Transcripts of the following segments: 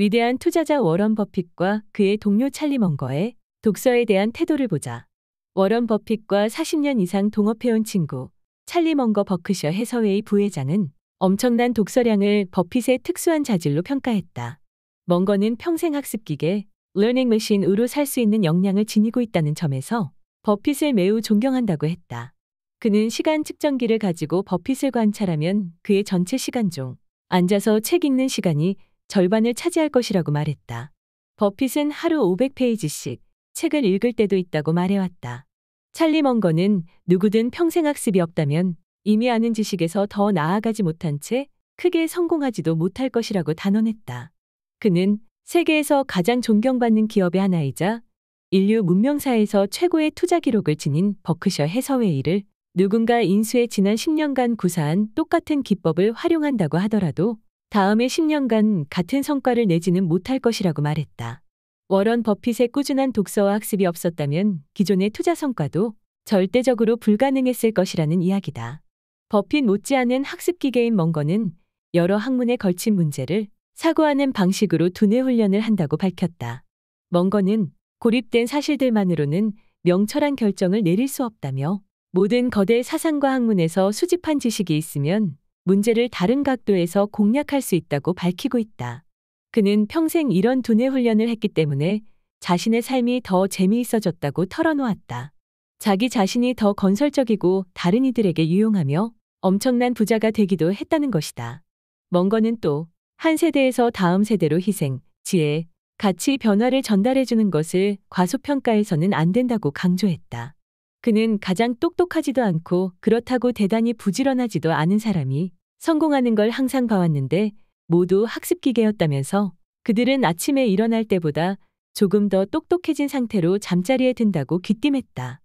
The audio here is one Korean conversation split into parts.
위대한 투자자 워런 버핏과 그의 동료 찰리 먼거의 독서에 대한 태도를 보자. 워런 버핏과 40년 이상 동업해온 친구 찰리 먼거 버크셔 해서웨이 부회장은 엄청난 독서량을 버핏의 특수한 자질로 평가했다. 먼거는 평생 학습기계 러닝 머신으로 살 수 있는 역량을 지니고 있다는 점에서 버핏을 매우 존경한다고 했다. 그는 시간 측정기를 가지고 버핏을 관찰하면 그의 전체 시간 중 앉아서 책 읽는 시간이 절반을 차지할 것이라고 말했다. 버핏은 하루 500페이지씩 책을 읽을 때도 있다고 말해왔다. 찰리 먼거는 누구든 평생 학습이 없다면 이미 아는 지식에서 더 나아가지 못한 채 크게 성공하지도 못할 것이라고 단언했다. 그는 세계에서 가장 존경받는 기업의 하나이자 인류 문명사에서 최고의 투자 기록을 지닌 버크셔 해서웨이를 누군가 인수에 지난 10년간 구사한 똑같은 기법을 활용한다고 하더라도 다음의 10년간 같은 성과를 내지는 못할 것이라고 말했다. 워런 버핏의 꾸준한 독서와 학습이 없었다면 기존의 투자 성과도 절대적으로 불가능했을 것이라는 이야기다. 버핏 못지않은 학습기계인 멍거는 여러 학문에 걸친 문제를 사고하는 방식으로 두뇌 훈련을 한다고 밝혔다. 멍거는 고립된 사실들만으로는 명철한 결정을 내릴 수 없다며 모든 거대 사상과 학문에서 수집한 지식이 있으면 문제를 다른 각도에서 공략할 수 있다고 밝히고 있다. 그는 평생 이런 두뇌 훈련을 했기 때문에 자신의 삶이 더 재미있어졌다고 털어놓았다. 자기 자신이 더 건설적이고 다른 이들에게 유용하며 엄청난 부자가 되기도 했다는 것이다. 멍거는 또 한 세대에서 다음 세대로 희생, 지혜, 가치 변화를 전달해주는 것을 과소평가해서는 안 된다고 강조했다. 그는 가장 똑똑하지도 않고 그렇다고 대단히 부지런하지도 않은 사람이 성공하는 걸 항상 봐왔는데 모두 학습기계였다면서 그들은 아침에 일어날 때보다 조금 더 똑똑해진 상태로 잠자리에 든다고 귀띔했다.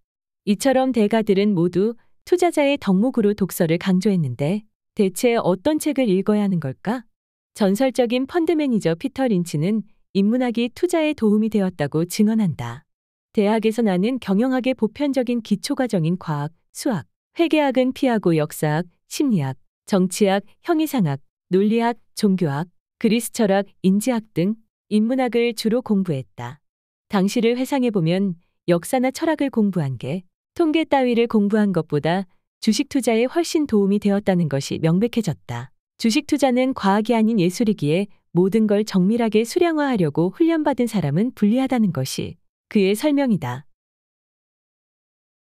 이처럼 대가들은 모두 투자자의 덕목으로 독서를 강조했는데 대체 어떤 책을 읽어야 하는 걸까? 전설적인 펀드 매니저 피터 린치는 인문학이 투자에 도움이 되었다고 증언한다. 대학에서 나는 경영학의 보편적인 기초과정인 과학, 수학, 회계학은 피하고 역사학, 심리학, 정치학, 형이상학, 논리학, 종교학, 그리스철학, 인지학 등 인문학을 주로 공부했다. 당시를 회상해보면 역사나 철학을 공부한 게 통계 따위를 공부한 것보다 주식 투자에 훨씬 도움이 되었다는 것이 명백해졌다. 주식 투자는 과학이 아닌 예술이기에 모든 걸 정밀하게 수량화하려고 훈련받은 사람은 불리하다는 것이 그의 설명이다.